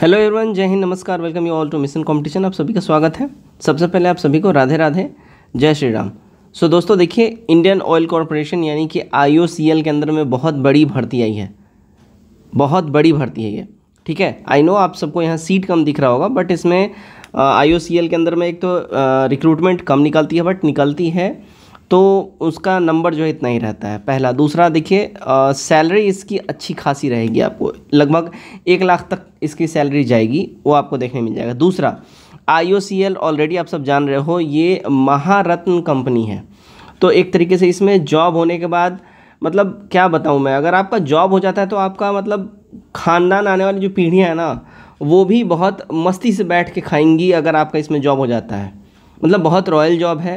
hello everyone जय हिंद नमस्कार welcome you all to mission competition आप सभी का स्वागत है सबसे पहले आप सभी को राधे राधे जय श्री राम सो so, दोस्तों देखिए इंडियन ऑयल कॉरपोरेशन यानी कि आई के अंदर में बहुत बड़ी भर्ती आई है बहुत बड़ी भर्ती है ये ठीक है आई नो आप सबको यहाँ सीट कम दिख रहा होगा बट इसमें आई uh, के अंदर में एक तो रिक्रूटमेंट uh, कम निकलती है बट निकलती है तो उसका नंबर जो है इतना ही रहता है पहला दूसरा देखिए सैलरी इसकी अच्छी खासी रहेगी आपको लगभग एक लाख तक इसकी सैलरी जाएगी वो आपको देखने मिल जाएगा दूसरा आई ऑलरेडी आप सब जान रहे हो ये महारत्न कंपनी है तो एक तरीके से इसमें जॉब होने के बाद मतलब क्या बताऊँ मैं अगर आपका जॉब हो जाता है तो आपका मतलब खानदान आने वाली जो पीढ़ियाँ हैं ना वो भी बहुत मस्ती से बैठ के खाएंगी अगर आपका इसमें जॉब हो जाता है मतलब बहुत रॉयल जॉब है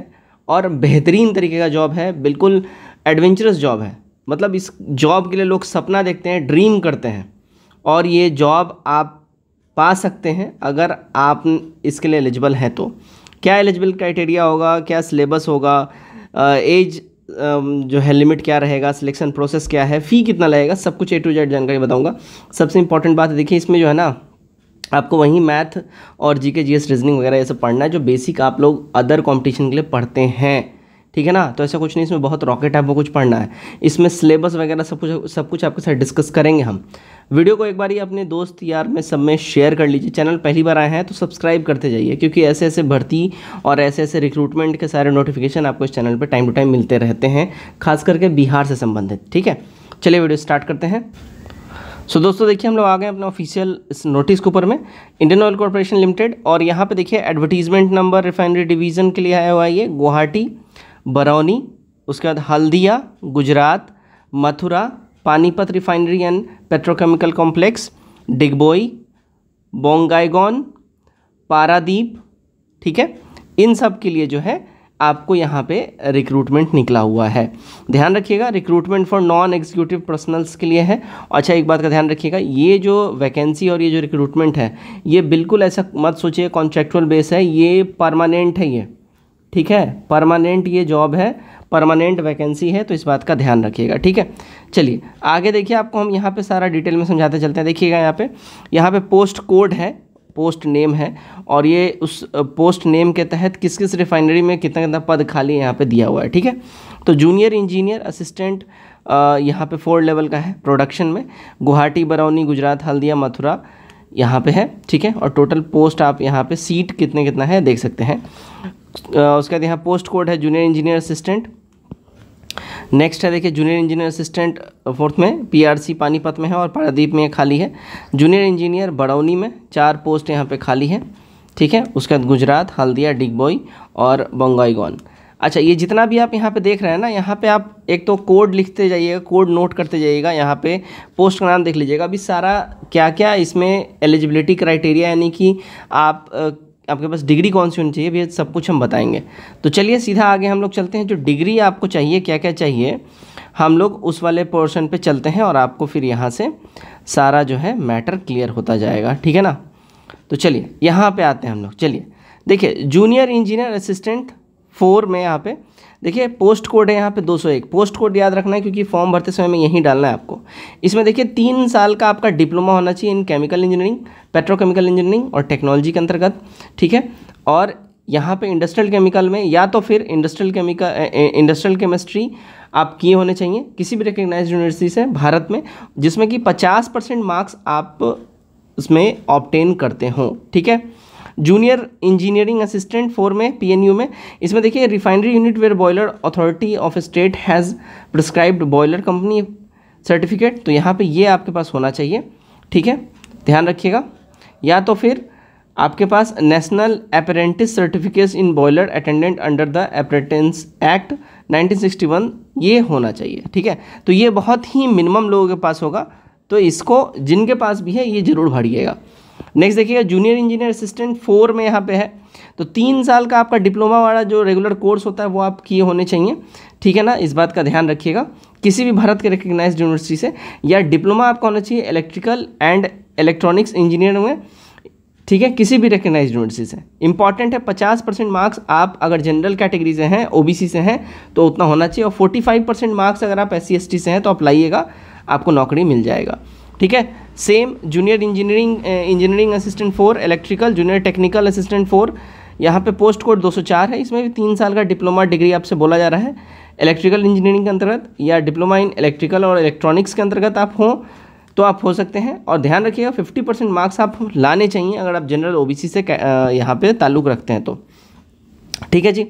और बेहतरीन तरीके का जॉब है बिल्कुल एडवेंचरस जॉब है मतलब इस जॉब के लिए लोग सपना देखते हैं ड्रीम करते हैं और ये जॉब आप पा सकते हैं अगर आप इसके लिए एलिजिबल हैं तो क्या एलिजिबल क्राइटेरिया होगा क्या सिलेबस होगा एज जो है लिमिट क्या रहेगा सिलेक्शन प्रोसेस क्या है फ़ी कितना लगेगा सब कुछ ए टू जेड जानकारी बताऊंगा सबसे इंपॉर्टेंट बात देखिए इसमें जो है ना आपको वहीं मैथ और जी के जी एस रीजनिंग वगैरह ये सब पढ़ना है जो बेसिक आप लोग अदर कॉम्पिटिशन के लिए पढ़ते हैं ठीक है ना तो ऐसा कुछ नहीं इसमें बहुत रॉकेट आपको कुछ पढ़ना है इसमें सिलेबस वगैरह सब कुछ सब कुछ आपके साथ डिस्कस करेंगे हम वीडियो को एक बार ही अपने दोस्त यार में सब में शेयर कर लीजिए चैनल पहली बार आए हैं तो सब्सक्राइब करते जाइए क्योंकि ऐसे ऐसे भर्ती और ऐसे ऐसे रिक्रूटमेंट के सारे नोटिफिकेशन आपको इस चैनल पर टाइम टू टाइम मिलते रहते हैं खास करके बिहार से संबंधित ठीक है चलिए वीडियो स्टार्ट करते हैं सो so, दोस्तों देखिए हम लोग आ गए अपने ऑफिशियल इस नोटिस के ऊपर में इंडियन ऑयल कॉरपोरेशन लिमिटेड और यहाँ पे देखिए एडवर्टीजमेंट नंबर रिफाइनरी डिवीज़न के लिए आया हुआ है ये गुवाहाटी बरौनी उसके बाद Haldia Gujarat Mathura Panipat refinery and petrochemical complex Digboi Bongaigaon Paradip ठीक है इन सब के लिए जो है आपको यहाँ पे रिक्रूटमेंट निकला हुआ है ध्यान रखिएगा recruitment for non executive personnels के लिए है अच्छा एक बात का ध्यान रखिएगा ये जो वैकेंसी और ये जो रिक्रूटमेंट है ये बिल्कुल ऐसा मत सोचिए कॉन्ट्रेक्चुअल बेस है ये परमानेंट है ये ठीक है परमानेंट ये जॉब है परमानेंट वैकेंसी है तो इस बात का ध्यान रखिएगा ठीक है चलिए आगे देखिए आपको हम यहाँ पे सारा डिटेल में समझाते चलते हैं देखिएगा यहाँ पे यहाँ पे पोस्ट कोड है पोस्ट नेम है और ये उस पोस्ट नेम के तहत किस किस रिफाइनरी में कितना कितना पद खाली यहाँ पे दिया हुआ है ठीक है तो जूनियर इंजीनियर असिस्टेंट यहाँ पे फोर लेवल का है प्रोडक्शन में गुवाहाटी बरौनी गुजरात हल्दिया मथुरा यहाँ पे है ठीक है और टोटल पोस्ट आप यहाँ पे सीट कितने कितना है देख सकते हैं उसके बाद यहाँ पोस्ट कोड है जूनियर इंजीनियर असिस्टेंट नेक्स्ट है देखिए जूनियर इंजीनियर असिस्टेंट फोर्थ में पीआरसी पानीपत में है और पारादीप में खाली है जूनियर इंजीनियर बड़ौनी में चार पोस्ट यहाँ पे खाली है ठीक है उसके बाद गुजरात हल्दिया डिगबोई और बंगाईगौन अच्छा ये जितना भी आप यहाँ पे देख रहे हैं ना यहाँ पे आप एक तो कोड लिखते जाइएगा कोड नोट करते जाइएगा यहाँ पे पोस्ट का नाम देख लीजिएगा अभी सारा क्या क्या इसमें एलिजिबिलिटी क्राइटेरिया यानी कि आप आपके पास डिग्री कौन सी होनी चाहिए भैया सब कुछ हम बताएंगे तो चलिए सीधा आगे हम लोग चलते हैं जो डिग्री आपको चाहिए क्या क्या चाहिए हम लोग उस वाले पोर्शन पे चलते हैं और आपको फिर यहाँ से सारा जो है मैटर क्लियर होता जाएगा ठीक है ना तो चलिए यहाँ पे आते हैं हम लोग चलिए देखिए जूनियर इंजीनियर असिस्टेंट फोर में यहाँ पे देखिए पोस्ट कोड है यहाँ पे 201 पोस्ट कोड याद रखना है क्योंकि फॉर्म भरते समय में यहीं डालना है आपको इसमें देखिए तीन साल का आपका डिप्लोमा होना चाहिए in chemical engineering petrochemical engineering और टेक्नोलॉजी के अंतर्गत ठीक है और यहाँ पे इंडस्ट्रियल केमिकल में या तो फिर इंडस्ट्रियल केमिकल इंडस्ट्रियल केमिस्ट्री आप किए होने चाहिए किसी भी रिकग्नाइज यूनिवर्सिटी से भारत में जिसमें कि पचास परसेंट मार्क्स आप उसमें ऑप्टेन करते हों ठीक है जूनियर इंजीनियरिंग असिस्टेंट फोर में पीएनयू में इसमें देखिए refinery unit where boiler authority of state has prescribed boiler company certificate तो यहाँ पे ये आपके पास होना चाहिए ठीक है ध्यान रखिएगा या तो फिर आपके पास national apprentice certificates in boiler attendant under the apprentice act 1961 ये होना चाहिए ठीक है तो ये बहुत ही मिनिमम लोगों के पास होगा तो इसको जिनके पास भी है ये ज़रूर भरिएगा नेक्स्ट देखिएगा जूनियर इंजीनियर असिस्टेंट फोर में यहाँ पे है तो तीन साल का आपका डिप्लोमा वाला जो रेगुलर कोर्स होता है वो आप किए होने चाहिए ठीक है ना इस बात का ध्यान रखिएगा किसी भी भारत के रिकग्नाइज यूनिवर्सिटी से या डिप्लोमा आपका होना चाहिए इलेक्ट्रिकल एंड इलेक्ट्रॉनिक्स इंजीनियर में ठीक है किसी भी रिकग्नाइज यूनिवर्सिटी से इंपॉर्टेंट है पचास परसेंट मार्क्स आप अगर जनरल कैटेगरी से हैं ओबीसी से हैं तो उतना होना चाहिए और फोर्टी फाइव परसेंट मार्क्स अगर आप एस सी से हैं तो आप आपको नौकरी मिल जाएगा ठीक है same junior engineering engineering assistant four electrical junior technical assistant four यहाँ पे पोस्ट कोड 204 है इसमें भी तीन साल का डिप्लोमा डिग्री आपसे बोला जा रहा है इलेक्ट्रिकल इंजीनियरिंग के अंतर्गत या डिप्लोमा इन इलेक्ट्रिकल और इलेक्ट्रॉनिक्स के अंतर्गत आप हों तो आप हो सकते हैं और ध्यान रखिएगा 50 परसेंट मार्क्स आप लाने चाहिए अगर आप जनरल ओबीसी से यहाँ पे ताल्लुक रखते हैं तो ठीक है जी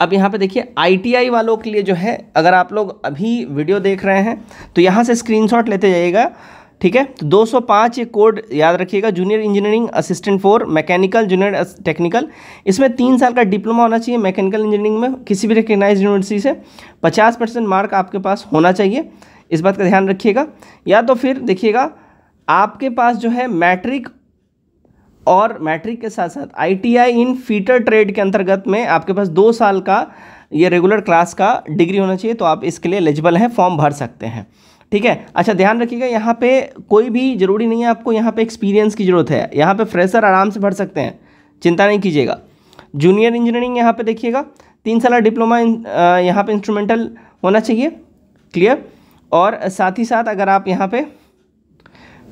अब यहाँ पे देखिए आईटीआई वालों के लिए जो है अगर आप लोग अभी वीडियो देख रहे हैं तो यहाँ से स्क्रीनशॉट लेते जाइएगा ठीक है तो 205 ये कोड याद रखिएगा junior engineering assistant for mechanical junior technical इसमें तीन साल का डिप्लोमा होना चाहिए मैकेनिकल इंजीनियरिंग में किसी भी रिकग्नाइज यूनिवर्सिटी से 50 परसेंट मार्क आपके पास होना चाहिए इस बात का ध्यान रखिएगा या तो फिर देखिएगा आपके पास जो है मैट्रिक और मैट्रिक के साथ साथ आई इन फीटर ट्रेड के अंतर्गत में आपके पास दो साल का ये रेगुलर क्लास का डिग्री होना चाहिए तो आप इसके लिए एलिजिबल हैं फॉर्म भर सकते हैं ठीक है अच्छा ध्यान रखिएगा यहाँ पे कोई भी ज़रूरी नहीं है आपको यहाँ पे एक्सपीरियंस की ज़रूरत है यहाँ पे फ्रेशर आराम से भर सकते हैं चिंता नहीं कीजिएगा जूनियर इंजीनियरिंग यहाँ पे देखिएगा तीन साल डिप्लोमा यहाँ पे इंस्ट्रूमेंटल होना चाहिए क्लियर और साथ ही साथ अगर आप यहाँ पर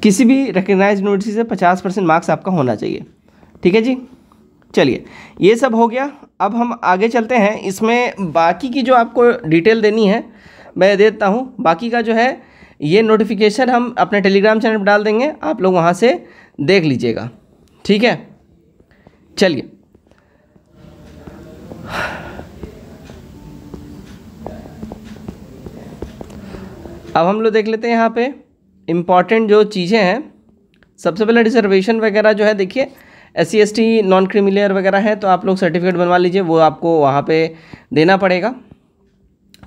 किसी भी रिकग्नाइज यूनिवर्सिटी से पचास परसेंट मार्क्स आपका होना चाहिए ठीक है जी चलिए ये सब हो गया अब हम आगे चलते हैं इसमें बाकी की जो आपको डिटेल देनी है मैं दे देता हूँ बाकी का जो है ये नोटिफिकेशन हम अपने टेलीग्राम चैनल पर डाल देंगे आप लोग वहाँ से देख लीजिएगा ठीक है चलिए अब हम लोग देख लेते हैं यहाँ पे इम्पॉर्टेंट जो चीज़ें हैं सबसे पहले रिजर्वेशन वगैरह जो है देखिए S C S T non creamy layer वगैरह है तो आप लोग सर्टिफिकेट बनवा लीजिए वो आपको वहाँ पे देना पड़ेगा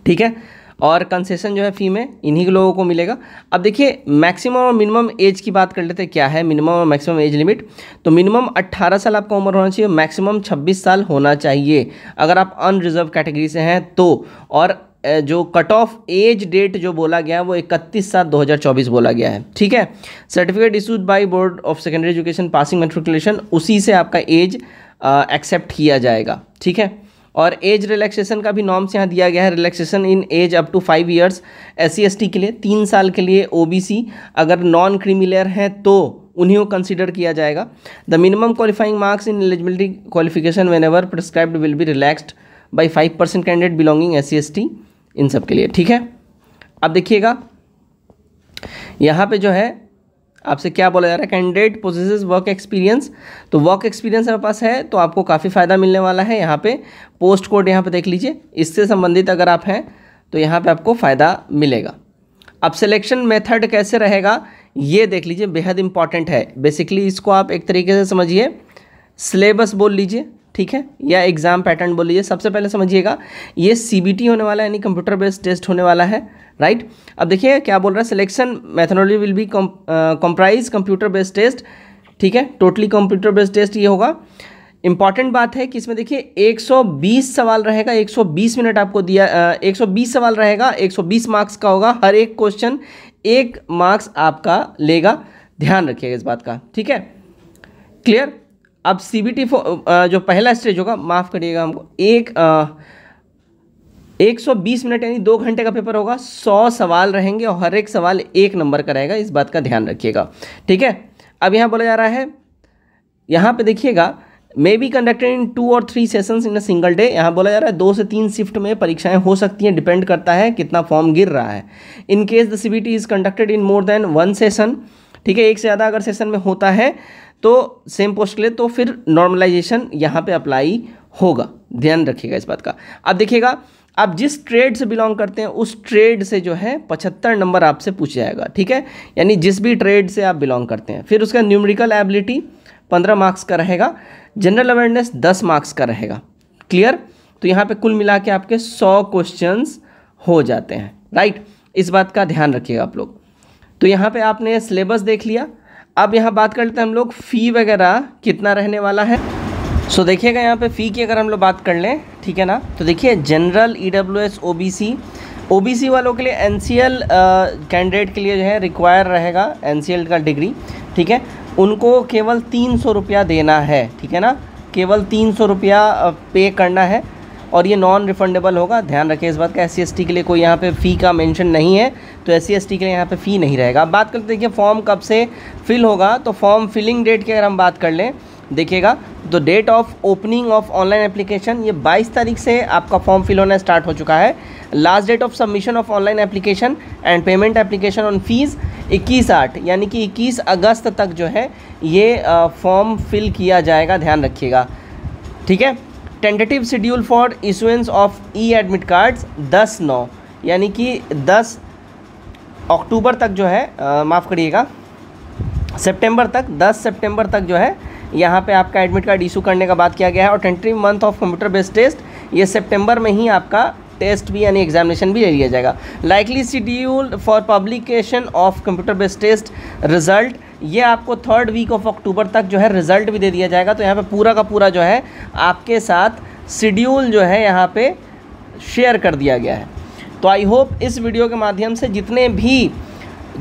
ठीक है और कंसेशन जो है फ़ी में इन्हीं लोगों को मिलेगा अब देखिए मैक्सिमम और मिनिमम एज की बात कर लेते हैं क्या है मिनिमम और मैक्सिमम एज लिमिट तो मिनिमम 18 साल आपका उम्र होना चाहिए मैक्सिमम 26 साल होना चाहिए अगर आप अनरिजर्व कैटेगरी से हैं तो और जो कट ऑफ एज डेट जो बोला गया है वो 31 सात 2024 बोला गया है ठीक है certificate issued by board of secondary education passing matriculation उसी से आपका एज एक्सेप्ट किया जाएगा ठीक है और एज रिलैक्सेशन का भी नॉर्म्स यहाँ दिया गया है relaxation in age up to five years S C के लिए तीन साल के लिए ओ अगर नॉन क्रीमिलेयर हैं तो उन्हीं को कंसिडर किया जाएगा the minimum qualifying marks in eligibility qualification whenever prescribed will be relaxed by five percent candidate belonging S C इन सब के लिए ठीक है अब देखिएगा यहाँ पे जो है आपसे क्या बोला जा रहा है कैंडिडेट पोजिस वर्क एक्सपीरियंस तो वर्क एक्सपीरियंस हमारे पास है तो आपको काफ़ी फ़ायदा मिलने वाला है यहाँ पे पोस्ट कोड यहाँ पे देख लीजिए इससे संबंधित अगर आप हैं तो यहाँ पे आपको फ़ायदा मिलेगा अब सिलेक्शन मेथड कैसे रहेगा ये देख लीजिए बेहद इंपॉर्टेंट है बेसिकली इसको आप एक तरीके से समझिए सिलेबस बोल लीजिए ठीक है या एग्ज़ाम पैटर्न बोलिए सबसे पहले समझिएगा ये सी होने वाला है यानी कंप्यूटर बेस्ड टेस्ट होने वाला है राइट अब देखिए क्या बोल रहा है selection methodology will be comprise computer based test ठीक है टोटली कंप्यूटर बेस्ड टेस्ट ये होगा इंपॉर्टेंट बात है कि इसमें देखिए 120 सवाल रहेगा 120 मिनट आपको दिया आ, uh, 120 सवाल रहेगा 120 मार्क्स का होगा हर एक क्वेश्चन एक मार्क्स आपका लेगा ध्यान रखिएगा इस बात का ठीक है क्लियर अब सी बी टी जो पहला स्टेज होगा माफ़ करिएगा हमको एक आ, 120 मिनट यानी दो घंटे का पेपर होगा 100 सवाल रहेंगे और हर एक सवाल एक नंबर का रहेगा इस बात का ध्यान रखिएगा ठीक है अब यहाँ बोला जा रहा है यहाँ पे देखिएगा may be conducted in two और three sessions in a single day यहाँ बोला जा रहा है दो से तीन शिफ्ट में परीक्षाएं हो सकती हैं डिपेंड करता है कितना फॉर्म गिर रहा है in case the T is conducted in more than one session ठीक है एक से ज़्यादा अगर सेशन में होता है तो सेम पोस्ट के लिए तो फिर नॉर्मलाइजेशन यहाँ पे अप्लाई होगा ध्यान रखिएगा इस बात का अब देखिएगा आप जिस ट्रेड से बिलोंग करते हैं उस ट्रेड से जो है पचहत्तर नंबर आपसे पूछ जाएगा ठीक है यानी जिस भी ट्रेड से आप बिलोंग करते हैं फिर उसका न्यूमरिकल एबिलिटी पंद्रह मार्क्स का रहेगा जनरल अवेयरनेस दस मार्क्स का रहेगा क्लियर तो यहाँ पे कुल मिला के आपके सौ क्वेश्चंस हो जाते हैं राइट इस बात का ध्यान रखिएगा आप लोग तो यहाँ पे आपने सिलेबस देख लिया अब यहाँ बात कर लेते हैं हम लोग फ़ी वगैरह कितना रहने वाला है सो so, देखिएगा यहाँ पे फ़ी की अगर हम लोग बात कर लें ठीक है ना तो देखिए general E W S O B C O B C वालों के लिए एन सी एल कैंडिडेट के लिए जो है रिक्वायर रहेगा एन सी एल का डिग्री ठीक है उनको केवल तीन सौ रुपया देना है ठीक है ना केवल तीन सौ रुपया पे करना है और ये नॉन रिफंडेबल होगा ध्यान रखें इस बात का एस सी के लिए कोई यहाँ पे फ़ी का मेंशन नहीं है तो एस सी के लिए यहाँ पे फ़ी नहीं रहेगा अब बात करते देखिए फॉर्म कब से फिल होगा तो फॉर्म फिलिंग डेट की अगर हम बात कर लें देखिएगा तो date of opening of online application ये 22 तारीख से आपका फॉर्म फिल होना स्टार्ट हो चुका है last date of submission of online application and payment application on fee 21 आठ यानी कि 21 अगस्त तक जो है ये फॉर्म फिल किया जाएगा ध्यान रखिएगा ठीक है tentative schedule for issuance of E admit cards दस नौ यानी कि दस अक्टूबर तक जो है माफ़ करिएगा सितंबर तक 10 सितंबर तक जो है यहाँ पे आपका एडमिट कार्ड इशू करने का बात किया गया है और tentative month of computer based test ये सितंबर में ही आपका टेस्ट भी यानी एग्जामिनेशन भी ले लिया जाएगा likely schedule for publication of computer based test result ये आपको थर्ड वीक ऑफ अक्टूबर तक जो है रिज़ल्ट भी दे दिया जाएगा तो यहाँ पे पूरा का पूरा जो है आपके साथ शेड्यूल जो है यहाँ पे शेयर कर दिया गया है तो आई होप इस वीडियो के माध्यम से जितने भी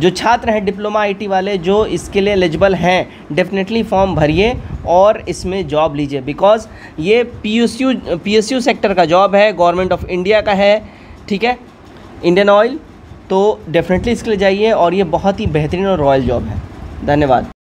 जो छात्र हैं डिप्लोमा आईटी वाले जो इसके लिए एलिजिबल हैं डेफिनेटली फॉर्म भरिए और इसमें जॉब लीजिए बिकॉज़ ये पी एस सेक्टर का जॉब है गवर्नमेंट ऑफ इंडिया का है ठीक है इंडियन ऑयल तो डेफिनेटली इसके लिए जाइए और ये बहुत ही बेहतरीन और रॉयल जॉब है धन्यवाद